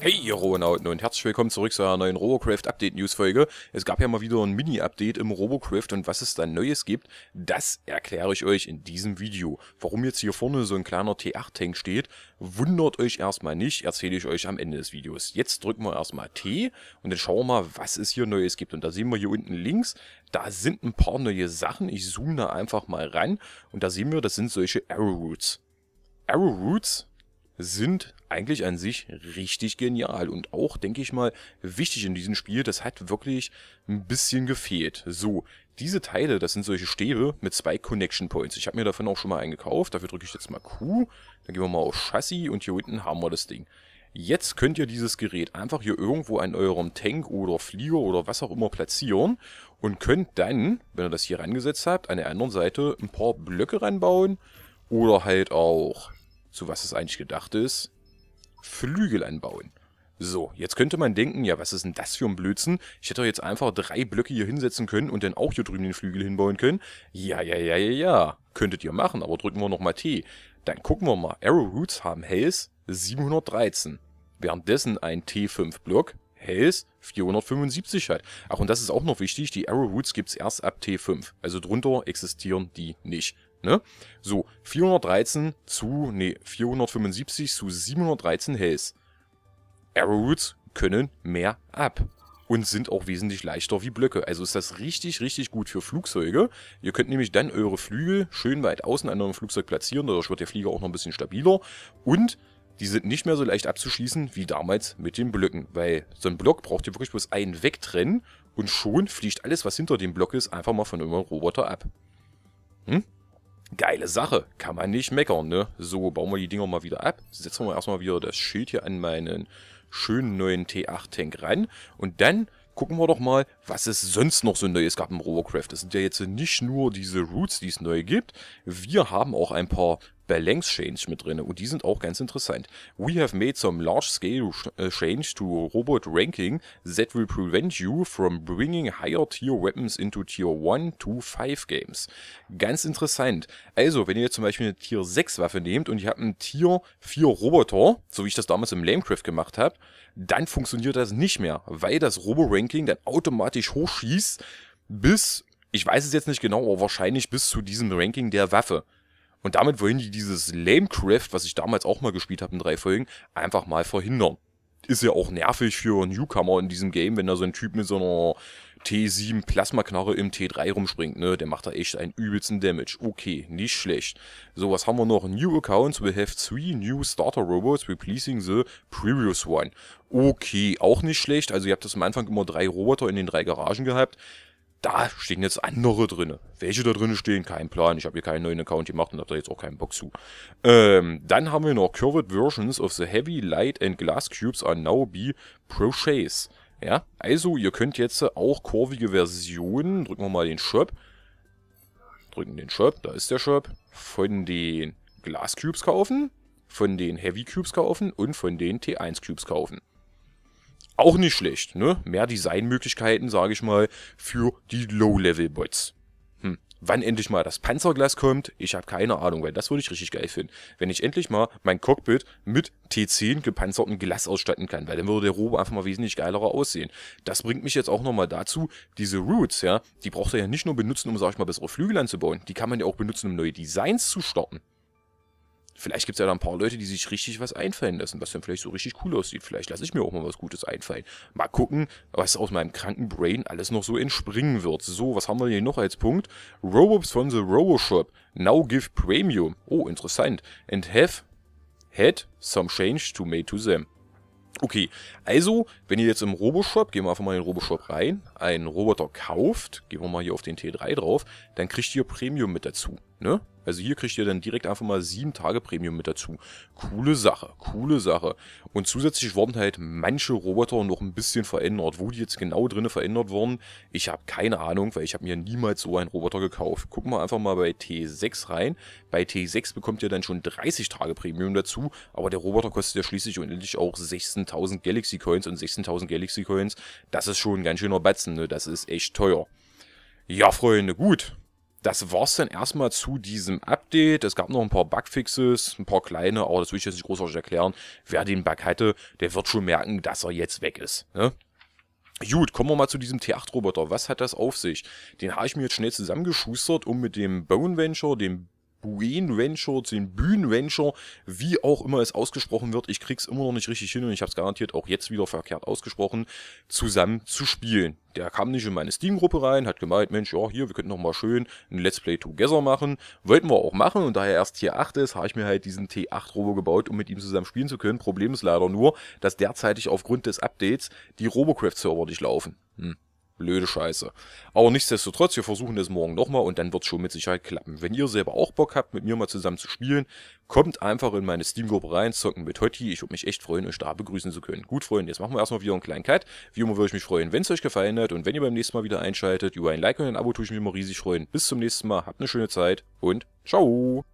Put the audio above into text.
Hey ihr Robonauten und herzlich willkommen zurück zu einer neuen Robocraft Update News Folge. Es gab ja mal wieder ein Mini-Update im Robocraft und was es da Neues gibt, das erkläre ich euch in diesem Video. Warum jetzt hier vorne so ein kleiner T8-Tank steht, wundert euch erstmal nicht, erzähle ich euch am Ende des Videos. Jetzt drücken wir erstmal T und dann schauen wir mal, was es hier Neues gibt. Und da sehen wir hier unten links, da sind ein paar neue Sachen. Ich zoome da einfach mal ran und da sehen wir, das sind solche Arrowroots. Arrowroots sind eigentlich an sich richtig genial und auch, denke ich mal, wichtig in diesem Spiel. Das hat wirklich ein bisschen gefehlt. So, diese Teile, das sind solche Stäbe mit zwei Connection Points. Ich habe mir davon auch schon mal eingekauft. Dafür drücke ich jetzt mal Q. Dann gehen wir mal auf Chassis und hier unten haben wir das Ding. Jetzt könnt ihr dieses Gerät einfach hier irgendwo an eurem Tank oder Flieger oder was auch immer platzieren und könnt dann, wenn ihr das hier reingesetzt habt, an der anderen Seite ein paar Blöcke ranbauen oder halt auch zu was es eigentlich gedacht ist, Flügel anbauen. So, jetzt könnte man denken, ja, was ist denn das für ein Blödsinn? Ich hätte doch jetzt einfach drei Blöcke hier hinsetzen können und dann auch hier drüben den Flügel hinbauen können. Ja, ja, ja, ja, ja. Könntet ihr machen, aber drücken wir nochmal T. Dann gucken wir mal. Arrow Roots haben Hells 713. Währenddessen ein T5-Block Hells 475 hat. Ach, und das ist auch noch wichtig, die Arrow Roots gibt es erst ab T5. Also drunter existieren die nicht. Ne? So, 413 zu, nee, 475 zu 713 Hells. Arrowroots können mehr ab und sind auch wesentlich leichter wie Blöcke. Also ist das richtig, richtig gut für Flugzeuge. Ihr könnt nämlich dann eure Flügel schön weit außen an eurem Flugzeug platzieren, dadurch wird der Flieger auch noch ein bisschen stabiler und die sind nicht mehr so leicht abzuschießen wie damals mit den Blöcken, weil so ein Block braucht ihr wirklich bloß einen wegtrennen und schon fliegt alles, was hinter dem Block ist, einfach mal von eurem Roboter ab. Hm? Geile Sache, kann man nicht meckern, ne? So, bauen wir die Dinger mal wieder ab. Setzen wir erstmal wieder das Schild hier an meinen schönen neuen T8-Tank ran. Und dann gucken wir doch mal, was es sonst noch so Neues gab im Rovercraft. Es sind ja jetzt nicht nur diese Roots, die es neu gibt. Wir haben auch ein paar Balance Change mit drin und die sind auch ganz interessant. We have made some large scale äh, change to robot ranking that will prevent you from bringing higher tier weapons into tier 1 to 5 games. Ganz interessant. Also, wenn ihr zum Beispiel eine Tier 6 Waffe nehmt und ihr habt einen Tier 4 Roboter, so wie ich das damals im Lamecraft gemacht habe, dann funktioniert das nicht mehr, weil das Robo-Ranking dann automatisch hochschießt bis, ich weiß es jetzt nicht genau, aber wahrscheinlich bis zu diesem Ranking der Waffe. Und damit wollen die dieses Lamecraft, was ich damals auch mal gespielt habe in drei Folgen, einfach mal verhindern. Ist ja auch nervig für Newcomer in diesem Game, wenn da so ein Typ mit so einer T7 Plasmaknarre im T3 rumspringt, ne? Der macht da echt einen übelsten Damage. Okay, nicht schlecht. So, was haben wir noch? New Accounts will have three new Starter Robots replacing the previous one. Okay, auch nicht schlecht. Also ihr habt das am Anfang immer drei Roboter in den drei Garagen gehabt da stehen jetzt andere drinne. Welche da drinne stehen, kein Plan. Ich habe hier keinen neuen Account gemacht und habe da jetzt auch keinen Bock zu. Ähm, dann haben wir noch Curved Versions of the Heavy, Light and Glass Cubes are now be Prochets. Ja, also ihr könnt jetzt auch kurvige Versionen, drücken wir mal den Shop, drücken den Shop, da ist der Shop, von den Glass Cubes kaufen, von den Heavy Cubes kaufen und von den T1 Cubes kaufen auch nicht schlecht, ne? Mehr Designmöglichkeiten, sage ich mal, für die Low-Level-Bots. Hm. Wann endlich mal das Panzerglas kommt, ich habe keine Ahnung, weil das würde ich richtig geil finden. Wenn ich endlich mal mein Cockpit mit T10 gepanzerten Glas ausstatten kann, weil dann würde der Robo einfach mal wesentlich geilerer aussehen. Das bringt mich jetzt auch nochmal dazu, diese Roots, ja, die braucht er ja nicht nur benutzen, um, sag ich mal, bessere Flügel anzubauen, die kann man ja auch benutzen, um neue Designs zu starten. Vielleicht gibt es ja dann ein paar Leute, die sich richtig was einfallen lassen, was dann vielleicht so richtig cool aussieht. Vielleicht lasse ich mir auch mal was Gutes einfallen. Mal gucken, was aus meinem kranken Brain alles noch so entspringen wird. So, was haben wir hier noch als Punkt? Robops von The Robo Now give Premium. Oh, interessant. And have had some change to make to them. Okay, also, wenn ihr jetzt im Roboshop, gehen wir einfach mal in den Roboshop rein, einen Roboter kauft, gehen wir mal hier auf den T3 drauf, dann kriegt ihr Premium mit dazu, ne? Also hier kriegt ihr dann direkt einfach mal sieben Tage Premium mit dazu. Coole Sache, coole Sache. Und zusätzlich wurden halt manche Roboter noch ein bisschen verändert. Wo die jetzt genau drinne verändert wurden, ich habe keine Ahnung, weil ich habe mir niemals so einen Roboter gekauft. Gucken wir einfach mal bei T6 rein. Bei T6 bekommt ihr dann schon 30 Tage Premium dazu, aber der Roboter kostet ja schließlich unendlich auch 16.000 Galaxy Coins und 16.000 Galaxy Coins, das ist schon ein ganz schöner Batzen, ne? das ist echt teuer. Ja, Freunde, gut das war's dann erstmal zu diesem Update. Es gab noch ein paar Bugfixes, ein paar kleine, aber das will ich jetzt nicht großartig erklären. Wer den Bug hatte, der wird schon merken, dass er jetzt weg ist. Ne? Gut, kommen wir mal zu diesem T8-Roboter. Was hat das auf sich? Den habe ich mir jetzt schnell zusammengeschustert, um mit dem Bone Venture, dem Buen Rancho, den Bühnen venture wie auch immer es ausgesprochen wird. Ich krieg's immer noch nicht richtig hin und ich habe es garantiert auch jetzt wieder verkehrt ausgesprochen, zusammen zu spielen. Der kam nicht in meine Steam-Gruppe rein, hat gemeint, Mensch, ja, hier, wir könnten noch mal schön ein Let's Play Together machen. Wollten wir auch machen und da er erst Tier 8 ist, habe ich mir halt diesen T8-Robo gebaut, um mit ihm zusammen spielen zu können. Problem ist leider nur, dass derzeitig aufgrund des Updates die Robocraft-Server nicht laufen. Hm blöde Scheiße. Aber nichtsdestotrotz, wir versuchen das morgen nochmal und dann wird es schon mit Sicherheit klappen. Wenn ihr selber auch Bock habt, mit mir mal zusammen zu spielen, kommt einfach in meine Steam-Gruppe rein, zocken mit Hotti. Ich würde mich echt freuen, euch da begrüßen zu können. Gut, Freunde, jetzt machen wir erstmal wieder einen kleinen Cut. Wie immer würde ich mich freuen, wenn es euch gefallen hat und wenn ihr beim nächsten Mal wieder einschaltet. Über ein Like und ein Abo tue ich mich immer riesig freuen. Bis zum nächsten Mal, habt eine schöne Zeit und ciao!